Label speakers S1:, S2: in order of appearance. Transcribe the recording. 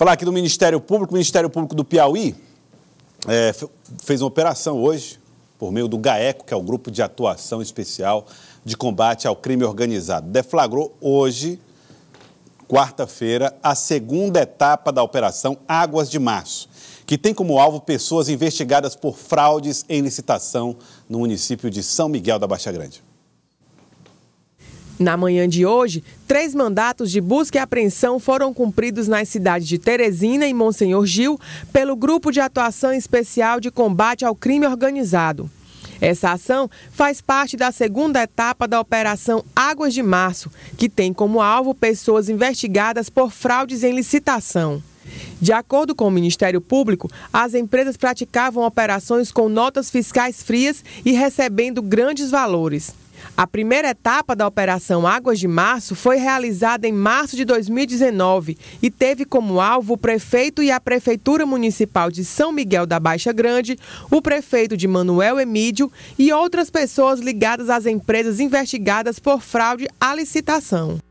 S1: Falar aqui do Ministério Público, o Ministério Público do Piauí é, fez uma operação hoje por meio do GAECO, que é o Grupo de Atuação Especial de Combate ao Crime Organizado. Deflagrou hoje, quarta-feira, a segunda etapa da Operação Águas de Março, que tem como alvo pessoas investigadas por fraudes em licitação no município de São Miguel da Baixa Grande.
S2: Na manhã de hoje, três mandatos de busca e apreensão foram cumpridos nas cidades de Teresina e Monsenhor Gil pelo Grupo de Atuação Especial de Combate ao Crime Organizado. Essa ação faz parte da segunda etapa da Operação Águas de Março, que tem como alvo pessoas investigadas por fraudes em licitação. De acordo com o Ministério Público, as empresas praticavam operações com notas fiscais frias e recebendo grandes valores. A primeira etapa da Operação Águas de Março foi realizada em março de 2019 e teve como alvo o prefeito e a Prefeitura Municipal de São Miguel da Baixa Grande, o prefeito de Manuel Emídio e outras pessoas ligadas às empresas investigadas por fraude à licitação.